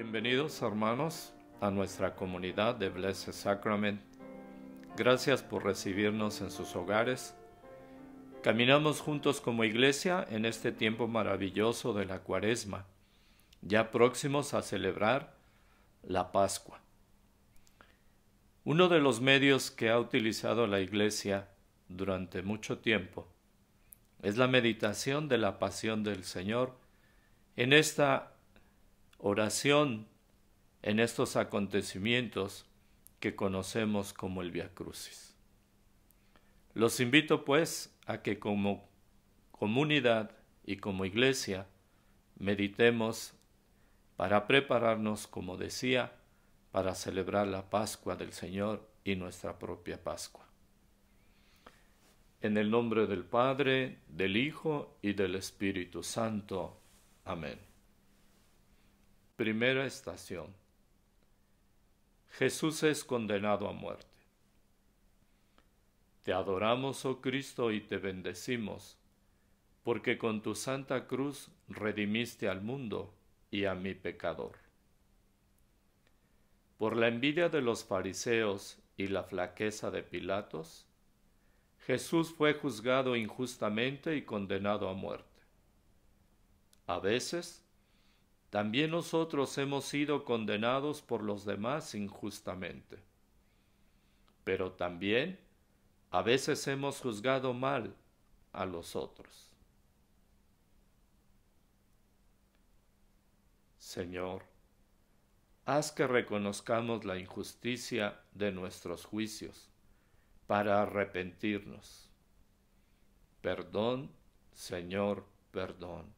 Bienvenidos hermanos a nuestra comunidad de Blessed Sacrament. Gracias por recibirnos en sus hogares. Caminamos juntos como iglesia en este tiempo maravilloso de la cuaresma, ya próximos a celebrar la Pascua. Uno de los medios que ha utilizado la iglesia durante mucho tiempo es la meditación de la pasión del Señor en esta oración en estos acontecimientos que conocemos como el Via Crucis. Los invito pues a que como comunidad y como iglesia meditemos para prepararnos, como decía, para celebrar la Pascua del Señor y nuestra propia Pascua. En el nombre del Padre, del Hijo y del Espíritu Santo. Amén. Primera estación. Jesús es condenado a muerte. Te adoramos, oh Cristo, y te bendecimos, porque con tu santa cruz redimiste al mundo y a mi pecador. Por la envidia de los fariseos y la flaqueza de Pilatos, Jesús fue juzgado injustamente y condenado a muerte. A veces, también nosotros hemos sido condenados por los demás injustamente. Pero también a veces hemos juzgado mal a los otros. Señor, haz que reconozcamos la injusticia de nuestros juicios para arrepentirnos. Perdón, Señor, perdón.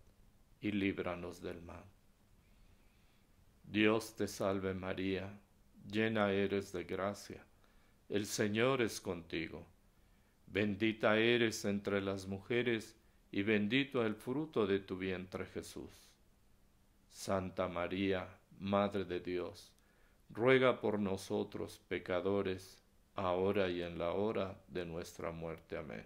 y líbranos del mal. Dios te salve María, llena eres de gracia, el Señor es contigo. Bendita eres entre las mujeres, y bendito el fruto de tu vientre Jesús. Santa María, Madre de Dios, ruega por nosotros pecadores, ahora y en la hora de nuestra muerte. Amén.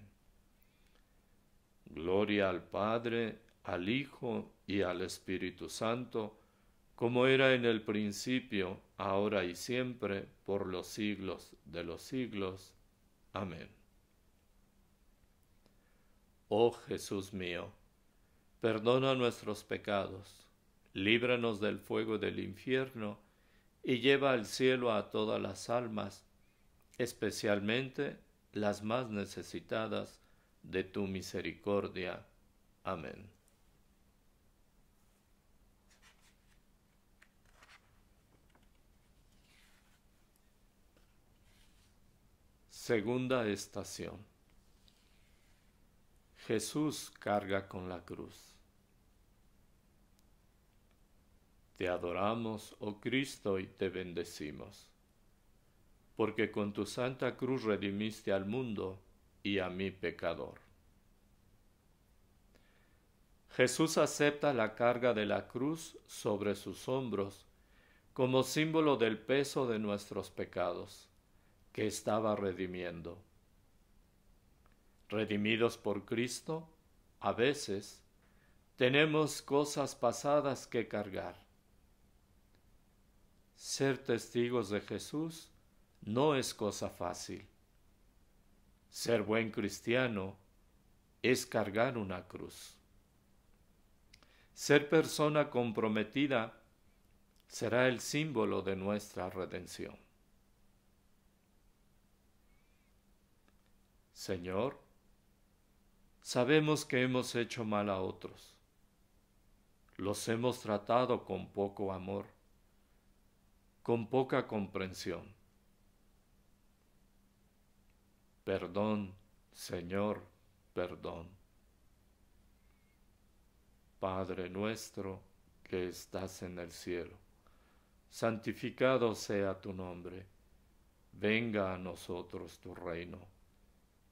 Gloria al Padre al Hijo y al Espíritu Santo, como era en el principio, ahora y siempre, por los siglos de los siglos. Amén. Oh Jesús mío, perdona nuestros pecados, líbranos del fuego del infierno, y lleva al cielo a todas las almas, especialmente las más necesitadas de tu misericordia. Amén. Segunda estación. Jesús carga con la cruz. Te adoramos, oh Cristo, y te bendecimos, porque con tu santa cruz redimiste al mundo y a mi pecador. Jesús acepta la carga de la cruz sobre sus hombros como símbolo del peso de nuestros pecados que estaba redimiendo. Redimidos por Cristo, a veces tenemos cosas pasadas que cargar. Ser testigos de Jesús no es cosa fácil. Ser buen cristiano es cargar una cruz. Ser persona comprometida será el símbolo de nuestra redención. Señor, sabemos que hemos hecho mal a otros. Los hemos tratado con poco amor, con poca comprensión. Perdón, Señor, perdón. Padre nuestro que estás en el cielo, santificado sea tu nombre, venga a nosotros tu reino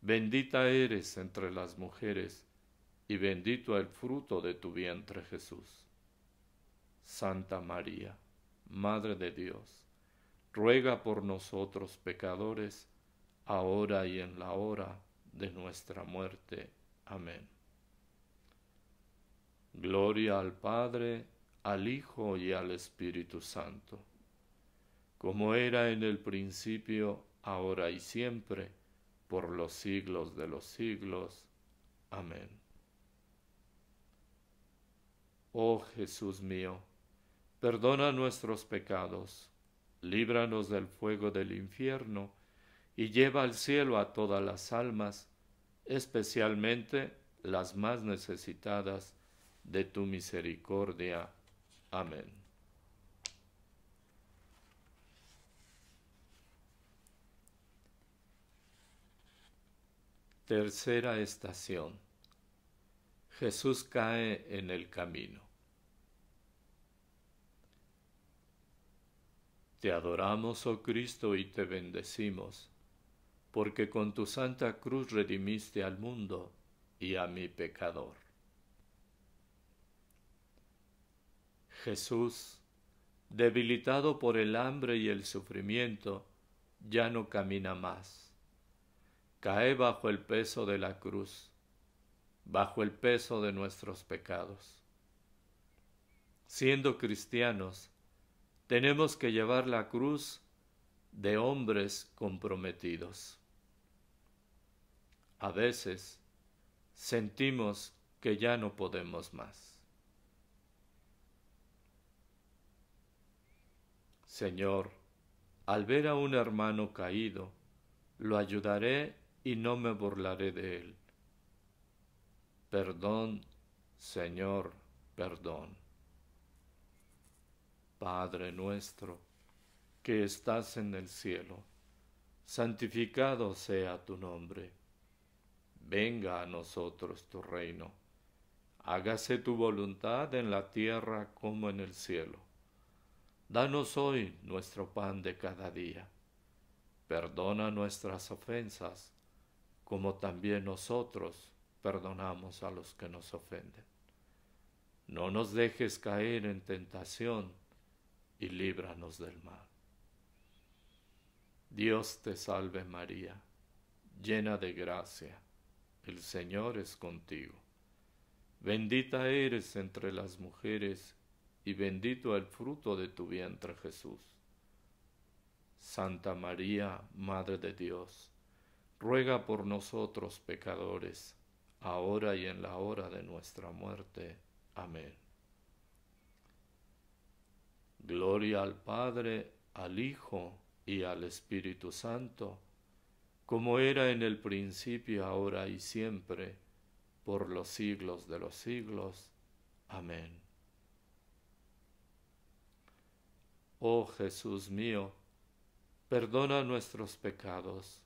Bendita eres entre las mujeres, y bendito el fruto de tu vientre Jesús. Santa María, Madre de Dios, ruega por nosotros pecadores, ahora y en la hora de nuestra muerte. Amén. Gloria al Padre, al Hijo y al Espíritu Santo, como era en el principio, ahora y siempre, por los siglos de los siglos. Amén. Oh Jesús mío, perdona nuestros pecados, líbranos del fuego del infierno, y lleva al cielo a todas las almas, especialmente las más necesitadas de tu misericordia. Amén. Tercera estación. Jesús cae en el camino. Te adoramos, oh Cristo, y te bendecimos, porque con tu santa cruz redimiste al mundo y a mi pecador. Jesús, debilitado por el hambre y el sufrimiento, ya no camina más cae bajo el peso de la cruz, bajo el peso de nuestros pecados. Siendo cristianos, tenemos que llevar la cruz de hombres comprometidos. A veces sentimos que ya no podemos más. Señor, al ver a un hermano caído, lo ayudaré y no me burlaré de él. Perdón, Señor, perdón. Padre nuestro, que estás en el cielo, santificado sea tu nombre. Venga a nosotros tu reino. Hágase tu voluntad en la tierra como en el cielo. Danos hoy nuestro pan de cada día. Perdona nuestras ofensas como también nosotros perdonamos a los que nos ofenden. No nos dejes caer en tentación y líbranos del mal. Dios te salve María, llena de gracia, el Señor es contigo. Bendita eres entre las mujeres y bendito el fruto de tu vientre Jesús. Santa María, Madre de Dios, ruega por nosotros pecadores, ahora y en la hora de nuestra muerte. Amén. Gloria al Padre, al Hijo y al Espíritu Santo, como era en el principio, ahora y siempre, por los siglos de los siglos. Amén. Oh Jesús mío, perdona nuestros pecados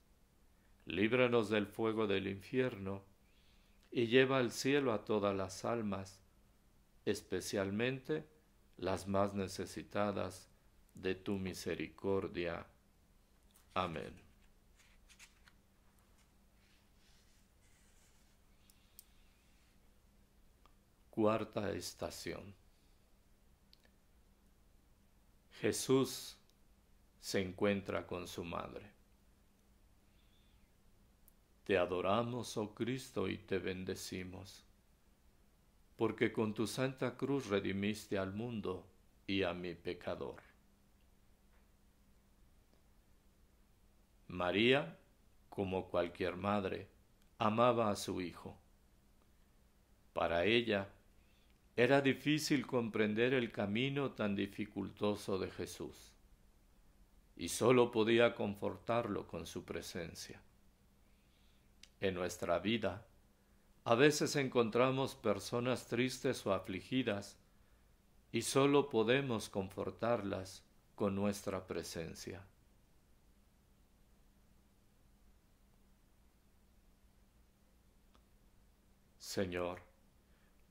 líbranos del fuego del infierno, y lleva al cielo a todas las almas, especialmente las más necesitadas de tu misericordia. Amén. Cuarta estación. Jesús se encuentra con su madre. Te adoramos, oh Cristo, y te bendecimos, porque con tu santa cruz redimiste al mundo y a mi pecador. María, como cualquier madre, amaba a su hijo. Para ella era difícil comprender el camino tan dificultoso de Jesús, y sólo podía confortarlo con su presencia en nuestra vida. A veces encontramos personas tristes o afligidas y solo podemos confortarlas con nuestra presencia. Señor,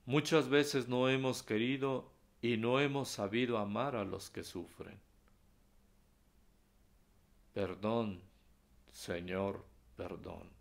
muchas veces no hemos querido y no hemos sabido amar a los que sufren. Perdón, Señor, perdón.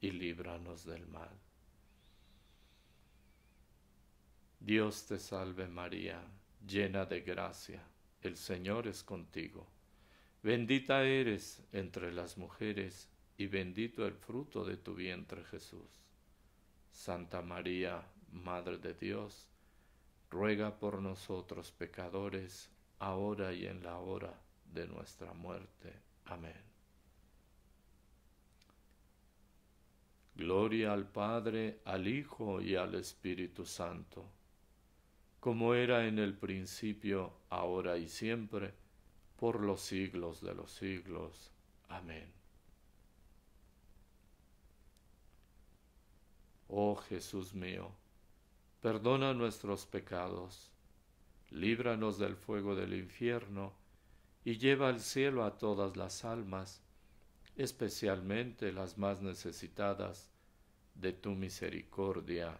y líbranos del mal. Dios te salve María, llena de gracia, el Señor es contigo. Bendita eres entre las mujeres, y bendito el fruto de tu vientre Jesús. Santa María, Madre de Dios, ruega por nosotros pecadores, ahora y en la hora de nuestra muerte. Amén. Gloria al Padre, al Hijo y al Espíritu Santo, como era en el principio, ahora y siempre, por los siglos de los siglos. Amén. Oh Jesús mío, perdona nuestros pecados, líbranos del fuego del infierno, y lleva al cielo a todas las almas, especialmente las más necesitadas de tu misericordia.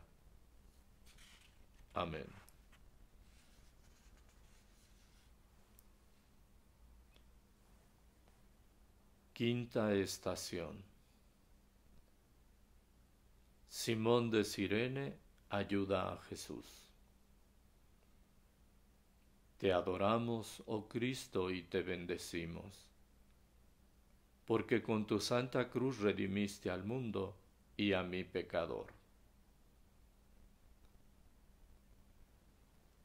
Amén. Quinta estación. Simón de Sirene ayuda a Jesús. Te adoramos, oh Cristo, y te bendecimos porque con tu santa cruz redimiste al mundo y a mi pecador.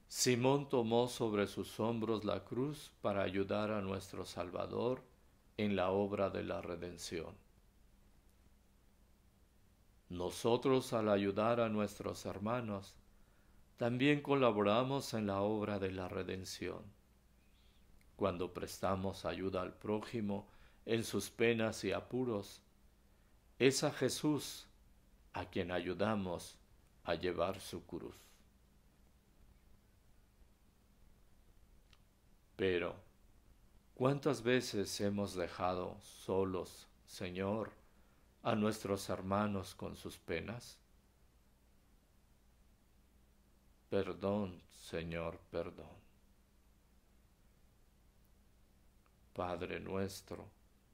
Simón tomó sobre sus hombros la cruz para ayudar a nuestro Salvador en la obra de la redención. Nosotros al ayudar a nuestros hermanos, también colaboramos en la obra de la redención. Cuando prestamos ayuda al prójimo, en sus penas y apuros, es a Jesús a quien ayudamos a llevar su cruz. Pero, ¿cuántas veces hemos dejado solos, Señor, a nuestros hermanos con sus penas? Perdón, Señor, perdón. Padre nuestro,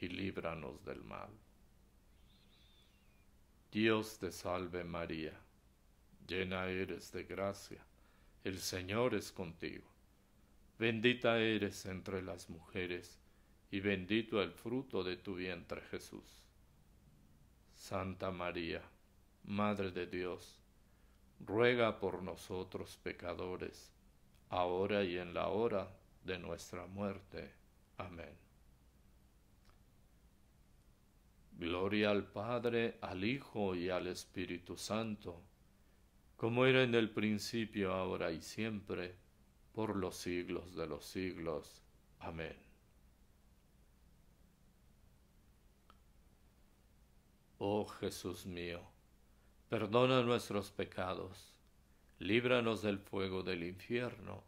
y líbranos del mal. Dios te salve María, llena eres de gracia, el Señor es contigo. Bendita eres entre las mujeres, y bendito el fruto de tu vientre Jesús. Santa María, Madre de Dios, ruega por nosotros pecadores, ahora y en la hora de nuestra muerte. Amén. Gloria al Padre, al Hijo y al Espíritu Santo, como era en el principio, ahora y siempre, por los siglos de los siglos. Amén. Oh Jesús mío, perdona nuestros pecados, líbranos del fuego del infierno,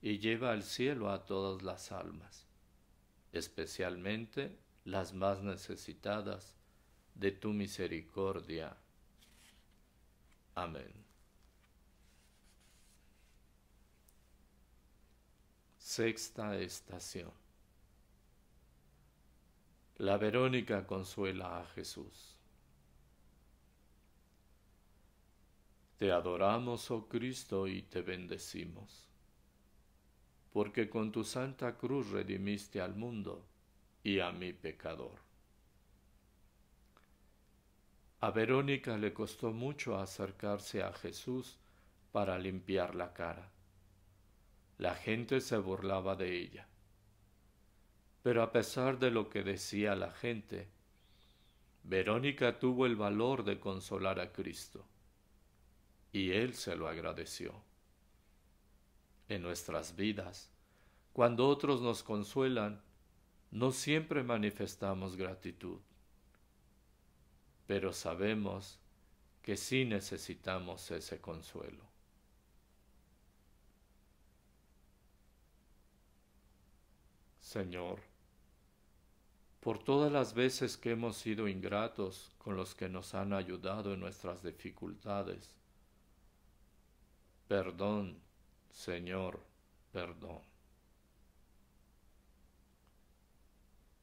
y lleva al cielo a todas las almas, especialmente las más necesitadas de tu misericordia. Amén. Sexta estación. La Verónica consuela a Jesús. Te adoramos, oh Cristo, y te bendecimos, porque con tu santa cruz redimiste al mundo y a mi pecador. A Verónica le costó mucho acercarse a Jesús para limpiar la cara. La gente se burlaba de ella. Pero a pesar de lo que decía la gente, Verónica tuvo el valor de consolar a Cristo, y Él se lo agradeció. En nuestras vidas, cuando otros nos consuelan, no siempre manifestamos gratitud, pero sabemos que sí necesitamos ese consuelo. Señor, por todas las veces que hemos sido ingratos con los que nos han ayudado en nuestras dificultades. Perdón, Señor, perdón.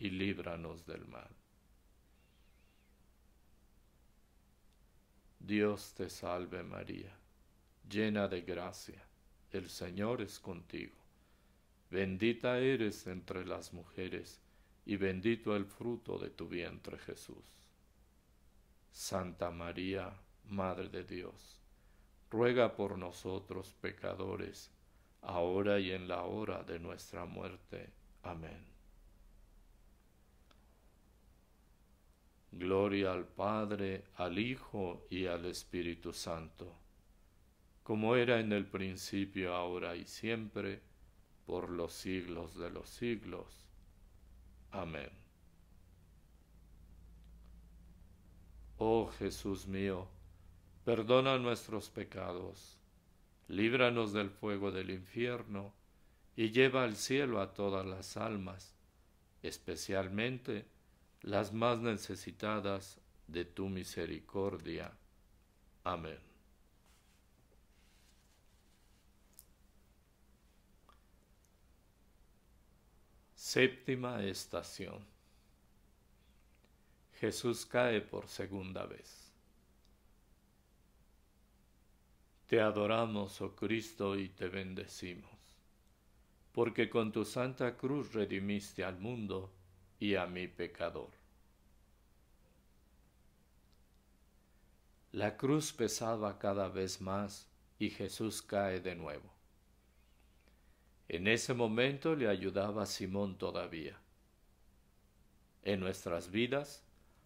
y líbranos del mal. Dios te salve María, llena de gracia, el Señor es contigo. Bendita eres entre las mujeres, y bendito el fruto de tu vientre Jesús. Santa María, Madre de Dios, ruega por nosotros pecadores, ahora y en la hora de nuestra muerte. Amén. Gloria al Padre, al Hijo y al Espíritu Santo, como era en el principio, ahora y siempre, por los siglos de los siglos. Amén. Oh Jesús mío, perdona nuestros pecados, líbranos del fuego del infierno, y lleva al cielo a todas las almas, especialmente las más necesitadas de tu misericordia. Amén. Séptima estación. Jesús cae por segunda vez. Te adoramos, oh Cristo, y te bendecimos, porque con tu santa cruz redimiste al mundo, y a mi pecador. La cruz pesaba cada vez más y Jesús cae de nuevo. En ese momento le ayudaba Simón todavía. En nuestras vidas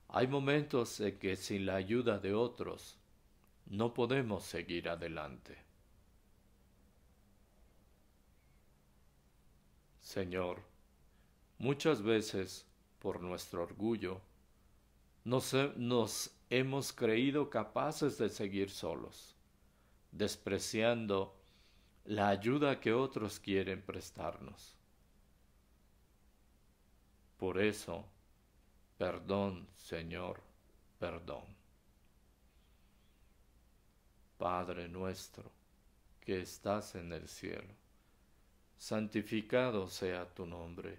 hay momentos en que sin la ayuda de otros no podemos seguir adelante. Señor, Muchas veces, por nuestro orgullo, nos, hemos creído capaces de seguir solos, despreciando la ayuda que otros quieren prestarnos. Por eso, perdón, Señor, perdón. Padre nuestro, que estás en el cielo, santificado sea tu nombre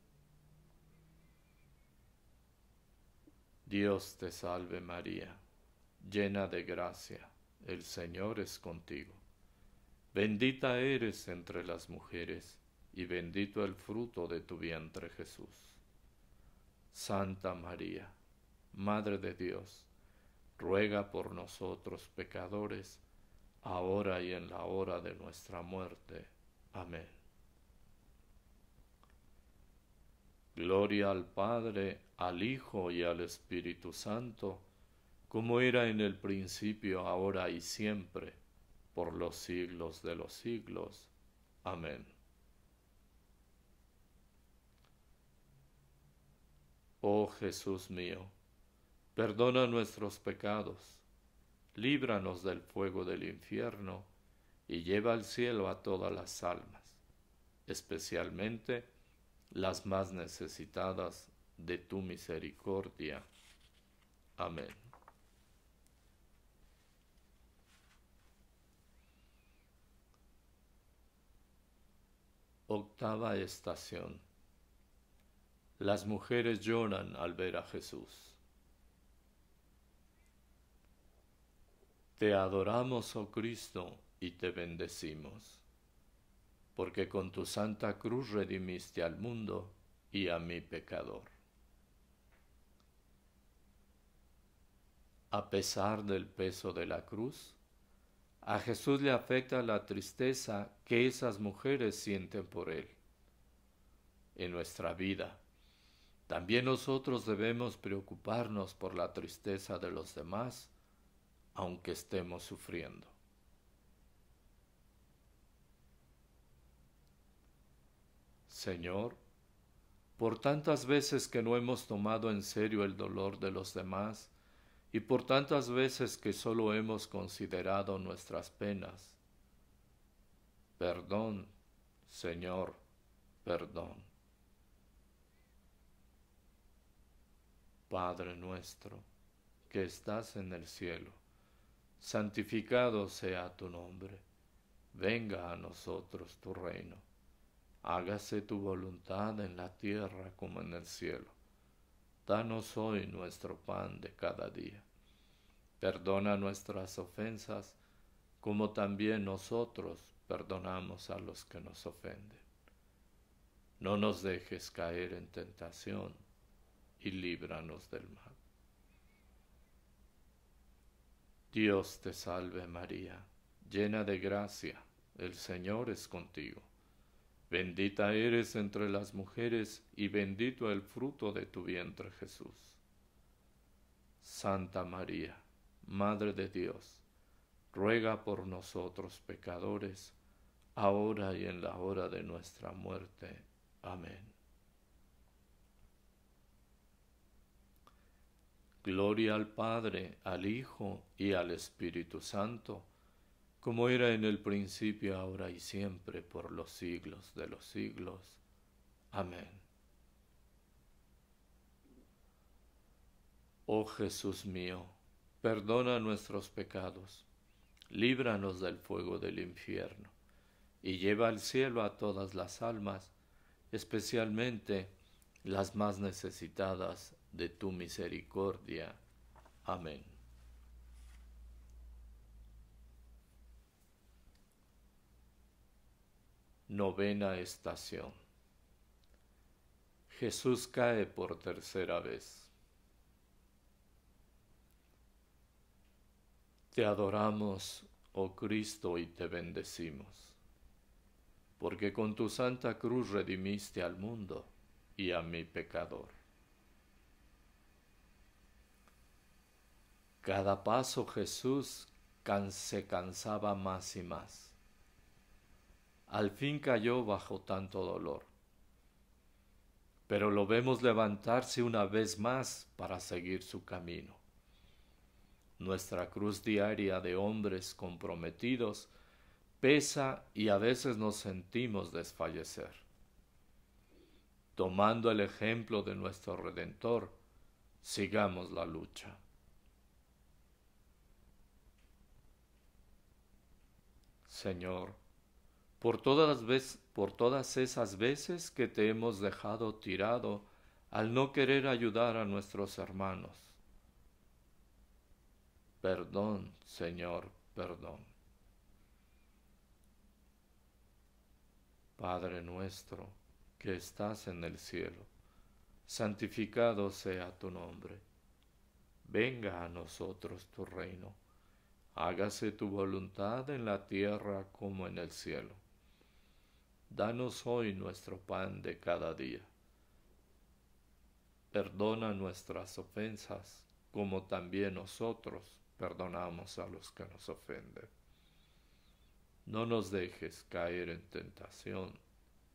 Dios te salve María, llena de gracia, el Señor es contigo. Bendita eres entre las mujeres, y bendito el fruto de tu vientre Jesús. Santa María, Madre de Dios, ruega por nosotros pecadores, ahora y en la hora de nuestra muerte. Amén. Gloria al Padre, al Hijo y al Espíritu Santo, como era en el principio, ahora y siempre, por los siglos de los siglos. Amén. Oh Jesús mío, perdona nuestros pecados, líbranos del fuego del infierno, y lleva al cielo a todas las almas, especialmente las más necesitadas de tu misericordia. Amén. Octava estación. Las mujeres lloran al ver a Jesús. Te adoramos, oh Cristo, y te bendecimos porque con tu santa cruz redimiste al mundo y a mi pecador. A pesar del peso de la cruz, a Jesús le afecta la tristeza que esas mujeres sienten por Él. En nuestra vida, también nosotros debemos preocuparnos por la tristeza de los demás, aunque estemos sufriendo. Señor, por tantas veces que no hemos tomado en serio el dolor de los demás y por tantas veces que solo hemos considerado nuestras penas. Perdón, Señor, perdón. Padre nuestro, que estás en el cielo, santificado sea tu nombre, venga a nosotros tu reino hágase tu voluntad en la tierra como en el cielo. Danos hoy nuestro pan de cada día. Perdona nuestras ofensas, como también nosotros perdonamos a los que nos ofenden. No nos dejes caer en tentación, y líbranos del mal. Dios te salve María, llena de gracia, el Señor es contigo Bendita eres entre las mujeres y bendito el fruto de tu vientre Jesús. Santa María, Madre de Dios, ruega por nosotros pecadores, ahora y en la hora de nuestra muerte. Amén. Gloria al Padre, al Hijo y al Espíritu Santo como era en el principio, ahora y siempre, por los siglos de los siglos. Amén. Oh Jesús mío, perdona nuestros pecados, líbranos del fuego del infierno, y lleva al cielo a todas las almas, especialmente las más necesitadas de tu misericordia. Amén. Novena estación. Jesús cae por tercera vez. Te adoramos, oh Cristo, y te bendecimos, porque con tu santa cruz redimiste al mundo y a mi pecador. Cada paso Jesús se cansaba más y más al fin cayó bajo tanto dolor. Pero lo vemos levantarse una vez más para seguir su camino. Nuestra cruz diaria de hombres comprometidos pesa y a veces nos sentimos desfallecer. Tomando el ejemplo de nuestro Redentor, sigamos la lucha. Señor, por todas, esas veces que te hemos dejado tirado al no querer ayudar a nuestros hermanos. Perdón, Señor, perdón. Padre nuestro, que estás en el cielo, santificado sea tu nombre. Venga a nosotros tu reino. Hágase tu voluntad en la tierra como en el cielo. Danos hoy nuestro pan de cada día. Perdona nuestras ofensas, como también nosotros perdonamos a los que nos ofenden. No nos dejes caer en tentación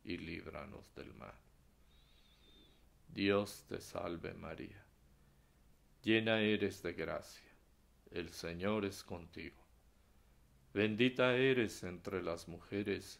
y líbranos del mal. Dios te salve María, llena eres de gracia, el Señor es contigo. Bendita eres entre las mujeres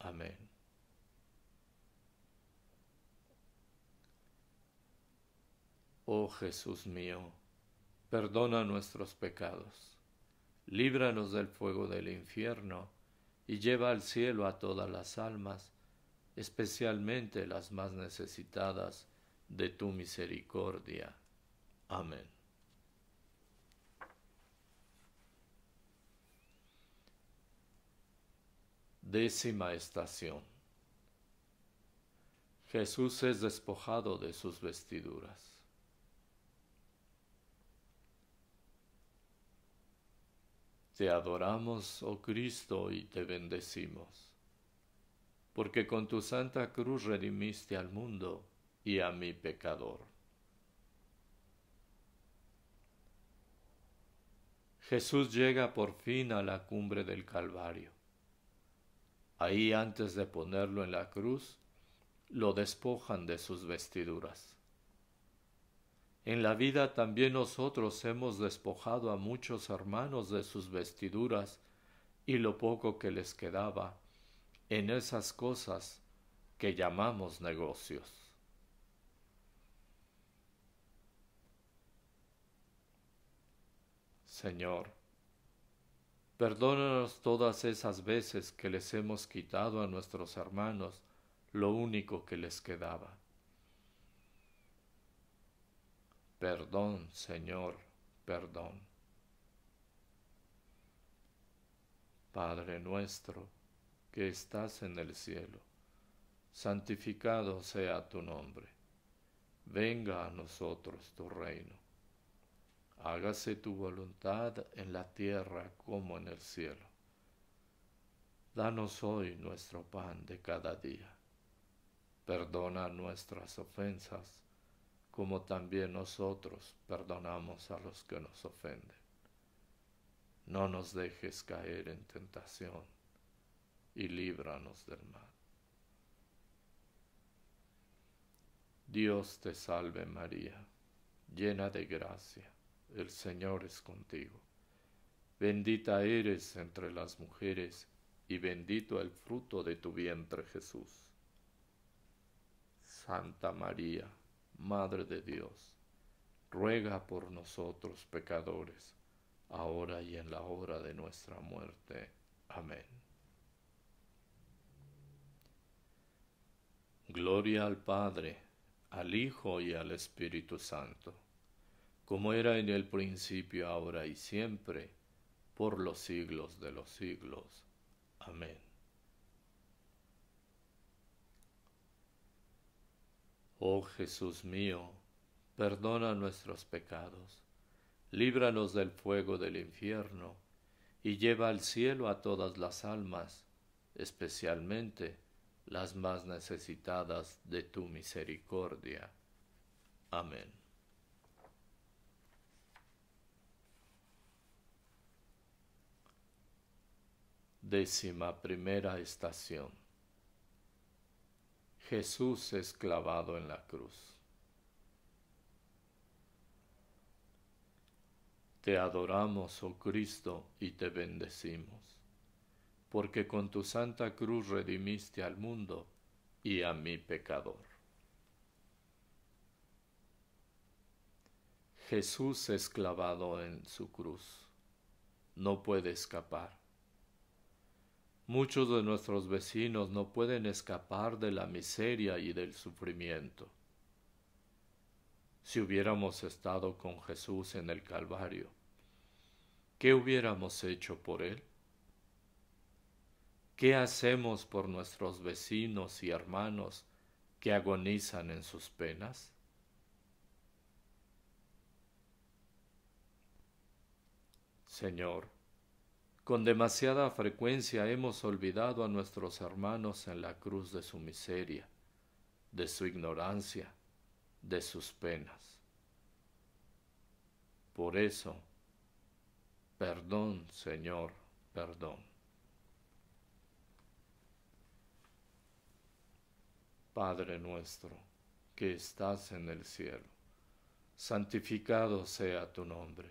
Amén. Oh Jesús mío, perdona nuestros pecados, líbranos del fuego del infierno y lleva al cielo a todas las almas, especialmente las más necesitadas de tu misericordia. Amén. Décima estación. Jesús es despojado de sus vestiduras. Te adoramos, oh Cristo, y te bendecimos, porque con tu santa cruz redimiste al mundo y a mi pecador. Jesús llega por fin a la cumbre del Calvario. Ahí antes de ponerlo en la cruz, lo despojan de sus vestiduras. En la vida también nosotros hemos despojado a muchos hermanos de sus vestiduras y lo poco que les quedaba en esas cosas que llamamos negocios. Señor, Perdónanos todas esas veces que les hemos quitado a nuestros hermanos lo único que les quedaba. Perdón, Señor, perdón. Padre nuestro, que estás en el cielo, santificado sea tu nombre. Venga a nosotros tu reino hágase tu voluntad en la tierra como en el cielo. Danos hoy nuestro pan de cada día. Perdona nuestras ofensas, como también nosotros perdonamos a los que nos ofenden. No nos dejes caer en tentación, y líbranos del mal. Dios te salve María, llena de gracia el Señor es contigo. Bendita eres entre las mujeres, y bendito el fruto de tu vientre Jesús. Santa María, Madre de Dios, ruega por nosotros pecadores, ahora y en la hora de nuestra muerte. Amén. Gloria al Padre, al Hijo y al Espíritu Santo como era en el principio, ahora y siempre, por los siglos de los siglos. Amén. Oh Jesús mío, perdona nuestros pecados, líbranos del fuego del infierno, y lleva al cielo a todas las almas, especialmente las más necesitadas de tu misericordia. Amén. Décima primera estación. Jesús esclavado en la cruz. Te adoramos, oh Cristo, y te bendecimos, porque con tu santa cruz redimiste al mundo y a mi pecador. Jesús esclavado en su cruz, no puede escapar Muchos de nuestros vecinos no pueden escapar de la miseria y del sufrimiento. Si hubiéramos estado con Jesús en el Calvario, ¿qué hubiéramos hecho por Él? ¿Qué hacemos por nuestros vecinos y hermanos que agonizan en sus penas? Señor, con demasiada frecuencia hemos olvidado a nuestros hermanos en la cruz de su miseria, de su ignorancia, de sus penas. Por eso, perdón, Señor, perdón. Padre nuestro, que estás en el cielo, santificado sea tu nombre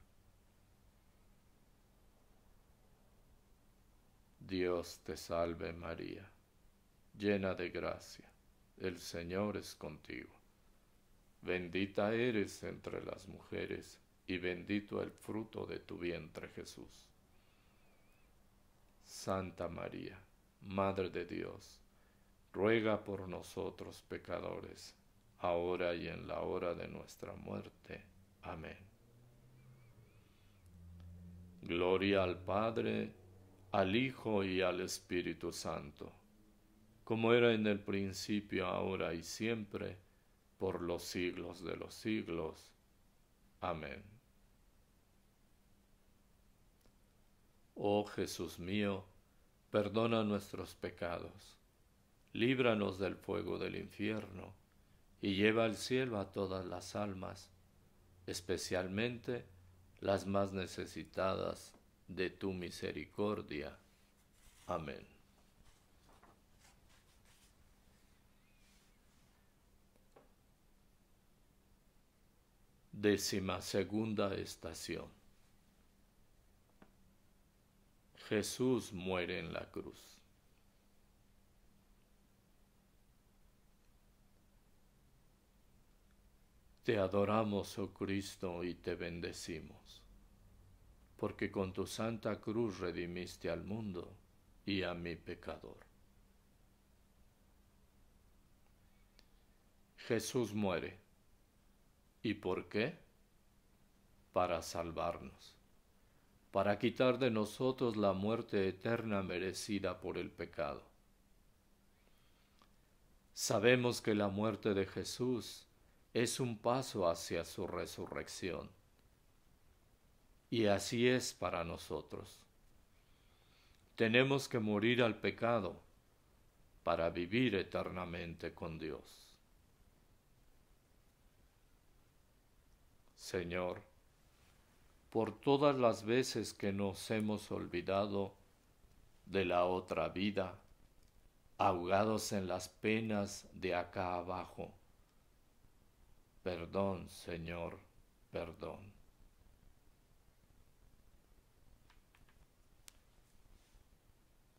Dios te salve María, llena de gracia, el Señor es contigo. Bendita eres entre las mujeres, y bendito el fruto de tu vientre Jesús. Santa María, Madre de Dios, ruega por nosotros pecadores, ahora y en la hora de nuestra muerte. Amén. Gloria al Padre al Hijo y al Espíritu Santo, como era en el principio, ahora y siempre, por los siglos de los siglos. Amén. Oh Jesús mío, perdona nuestros pecados, líbranos del fuego del infierno, y lleva al cielo a todas las almas, especialmente las más necesitadas de tu misericordia. Amén. Décima segunda estación. Jesús muere en la cruz. Te adoramos, oh Cristo, y te bendecimos porque con tu santa cruz redimiste al mundo y a mi pecador. Jesús muere. ¿Y por qué? Para salvarnos, para quitar de nosotros la muerte eterna merecida por el pecado. Sabemos que la muerte de Jesús es un paso hacia su resurrección y así es para nosotros. Tenemos que morir al pecado para vivir eternamente con Dios. Señor, por todas las veces que nos hemos olvidado de la otra vida, ahogados en las penas de acá abajo. Perdón, Señor, perdón.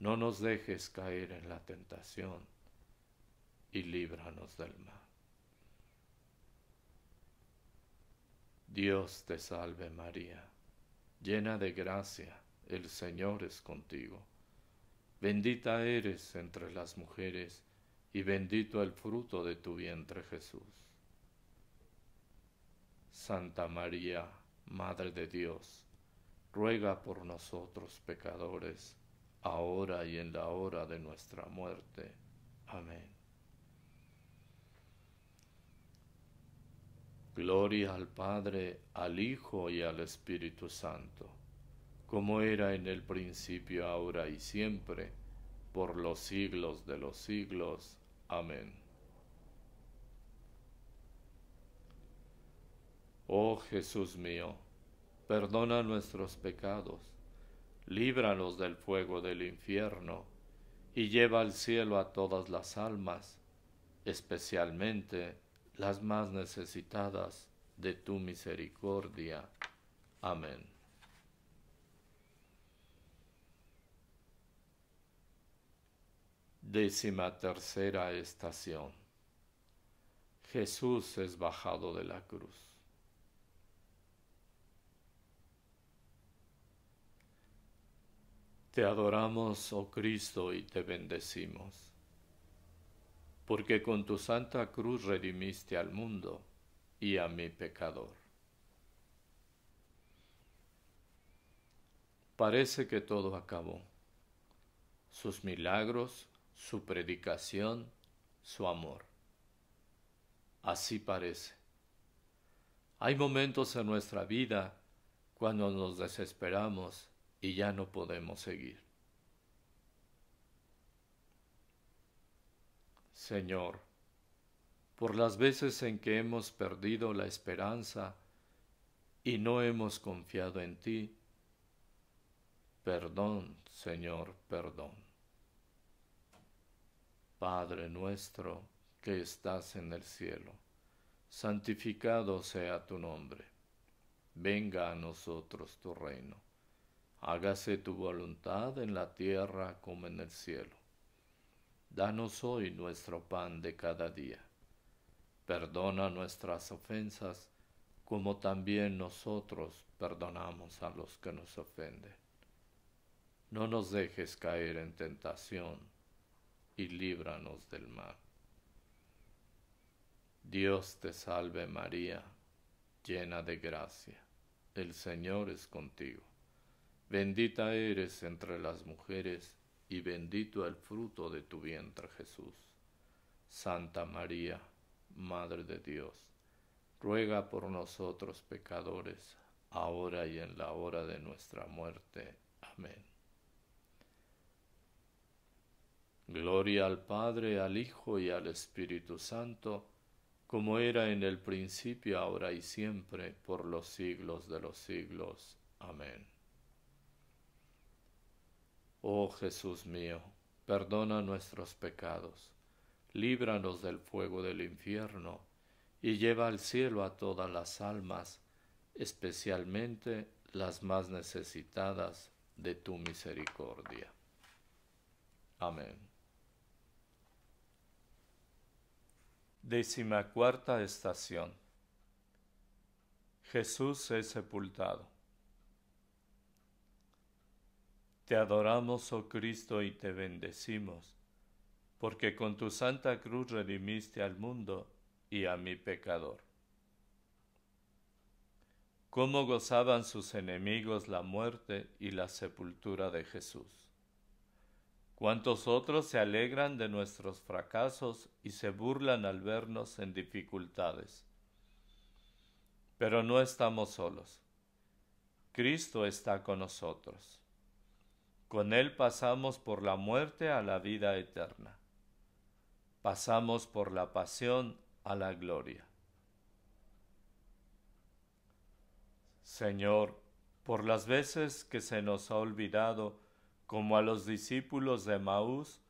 no nos dejes caer en la tentación y líbranos del mal. Dios te salve María, llena de gracia, el Señor es contigo. Bendita eres entre las mujeres y bendito el fruto de tu vientre Jesús. Santa María, Madre de Dios, ruega por nosotros pecadores, ahora y en la hora de nuestra muerte. Amén. Gloria al Padre, al Hijo y al Espíritu Santo, como era en el principio, ahora y siempre, por los siglos de los siglos. Amén. Oh Jesús mío, perdona nuestros pecados líbranos del fuego del infierno, y lleva al cielo a todas las almas, especialmente las más necesitadas de tu misericordia. Amén. Décima tercera estación. Jesús es bajado de la cruz. Te adoramos, oh Cristo, y te bendecimos, porque con tu santa cruz redimiste al mundo y a mi pecador. Parece que todo acabó. Sus milagros, su predicación, su amor. Así parece. Hay momentos en nuestra vida cuando nos desesperamos y ya no podemos seguir. Señor, por las veces en que hemos perdido la esperanza y no hemos confiado en ti, perdón, Señor, perdón. Padre nuestro que estás en el cielo, santificado sea tu nombre, venga a nosotros tu reino hágase tu voluntad en la tierra como en el cielo. Danos hoy nuestro pan de cada día. Perdona nuestras ofensas, como también nosotros perdonamos a los que nos ofenden. No nos dejes caer en tentación, y líbranos del mal. Dios te salve María, llena de gracia, el Señor es contigo Bendita eres entre las mujeres y bendito el fruto de tu vientre Jesús. Santa María, Madre de Dios, ruega por nosotros pecadores, ahora y en la hora de nuestra muerte. Amén. Gloria al Padre, al Hijo y al Espíritu Santo, como era en el principio, ahora y siempre, por los siglos de los siglos. Amén. Oh Jesús mío, perdona nuestros pecados, líbranos del fuego del infierno, y lleva al cielo a todas las almas, especialmente las más necesitadas de tu misericordia. Amén. Décima cuarta estación. Jesús es sepultado. Te adoramos, oh Cristo, y te bendecimos, porque con tu santa cruz redimiste al mundo y a mi pecador. Cómo gozaban sus enemigos la muerte y la sepultura de Jesús. Cuántos otros se alegran de nuestros fracasos y se burlan al vernos en dificultades. Pero no estamos solos. Cristo está con nosotros. Con Él pasamos por la muerte a la vida eterna. Pasamos por la pasión a la gloria. Señor, por las veces que se nos ha olvidado, como a los discípulos de Maús,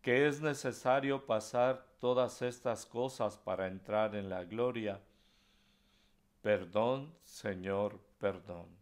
que es necesario pasar todas estas cosas para entrar en la gloria. Perdón, Señor, perdón.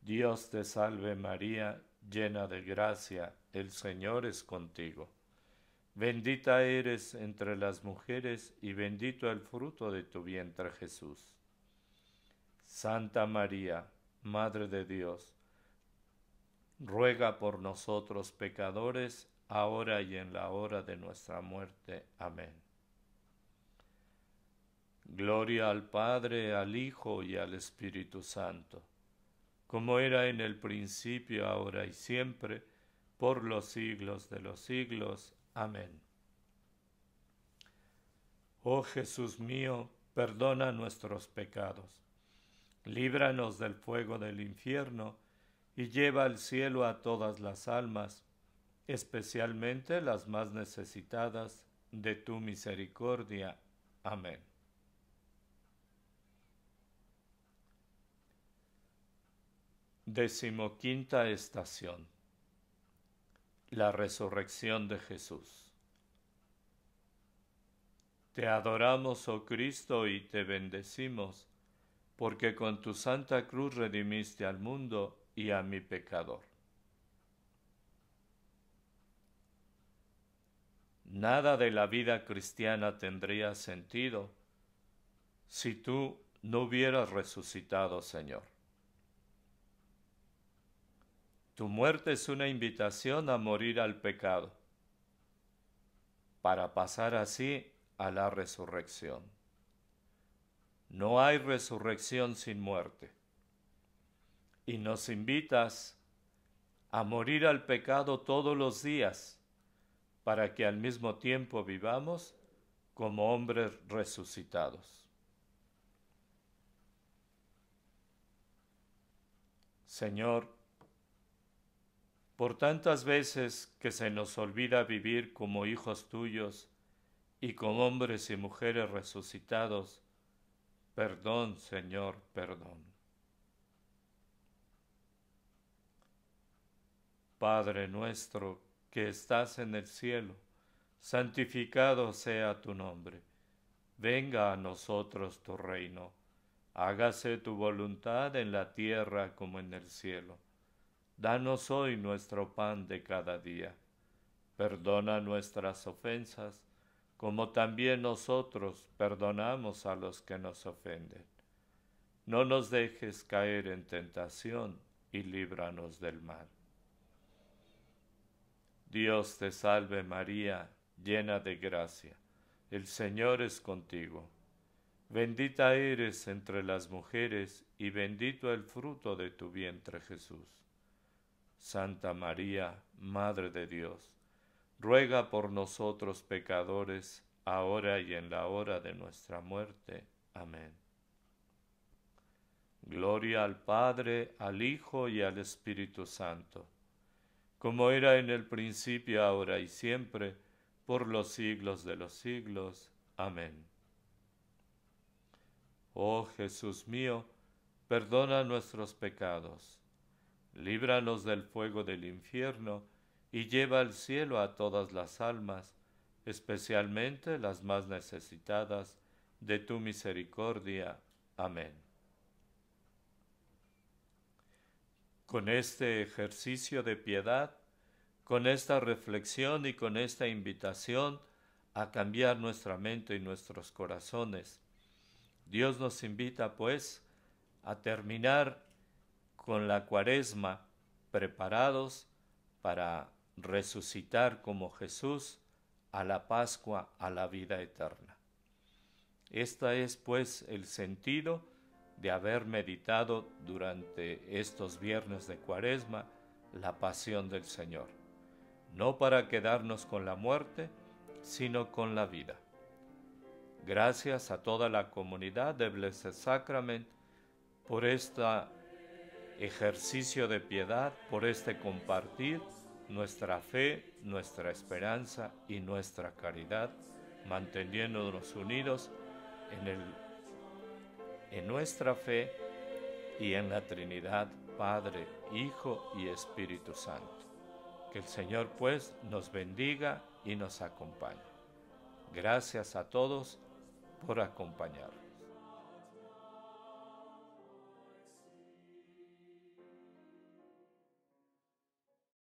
Dios te salve María, llena de gracia, el Señor es contigo. Bendita eres entre las mujeres y bendito el fruto de tu vientre Jesús. Santa María, Madre de Dios, ruega por nosotros pecadores, ahora y en la hora de nuestra muerte. Amén. Gloria al Padre, al Hijo y al Espíritu Santo como era en el principio, ahora y siempre, por los siglos de los siglos. Amén. Oh Jesús mío, perdona nuestros pecados, líbranos del fuego del infierno, y lleva al cielo a todas las almas, especialmente las más necesitadas de tu misericordia. Amén. Decimoquinta estación. La resurrección de Jesús. Te adoramos, oh Cristo, y te bendecimos, porque con tu santa cruz redimiste al mundo y a mi pecador. Nada de la vida cristiana tendría sentido si tú no hubieras resucitado, Señor. Tu muerte es una invitación a morir al pecado, para pasar así a la resurrección. No hay resurrección sin muerte. Y nos invitas a morir al pecado todos los días, para que al mismo tiempo vivamos como hombres resucitados. Señor, por tantas veces que se nos olvida vivir como hijos tuyos y como hombres y mujeres resucitados, perdón, Señor, perdón. Padre nuestro que estás en el cielo, santificado sea tu nombre. Venga a nosotros tu reino. Hágase tu voluntad en la tierra como en el cielo. Danos hoy nuestro pan de cada día. Perdona nuestras ofensas, como también nosotros perdonamos a los que nos ofenden. No nos dejes caer en tentación y líbranos del mal. Dios te salve María, llena de gracia. El Señor es contigo. Bendita eres entre las mujeres y bendito el fruto de tu vientre Jesús. Santa María, Madre de Dios, ruega por nosotros pecadores, ahora y en la hora de nuestra muerte. Amén. Gloria al Padre, al Hijo y al Espíritu Santo, como era en el principio, ahora y siempre, por los siglos de los siglos. Amén. Oh Jesús mío, perdona nuestros pecados líbranos del fuego del infierno, y lleva al cielo a todas las almas, especialmente las más necesitadas de tu misericordia. Amén. Con este ejercicio de piedad, con esta reflexión y con esta invitación a cambiar nuestra mente y nuestros corazones, Dios nos invita, pues, a terminar con la cuaresma preparados para resucitar como Jesús a la Pascua, a la vida eterna. Este es pues el sentido de haber meditado durante estos viernes de cuaresma la pasión del Señor, no para quedarnos con la muerte, sino con la vida. Gracias a toda la comunidad de Blessed Sacrament por esta ejercicio de piedad por este compartir nuestra fe, nuestra esperanza y nuestra caridad, manteniéndonos unidos en, en nuestra fe y en la Trinidad, Padre, Hijo y Espíritu Santo. Que el Señor pues nos bendiga y nos acompañe. Gracias a todos por acompañarnos.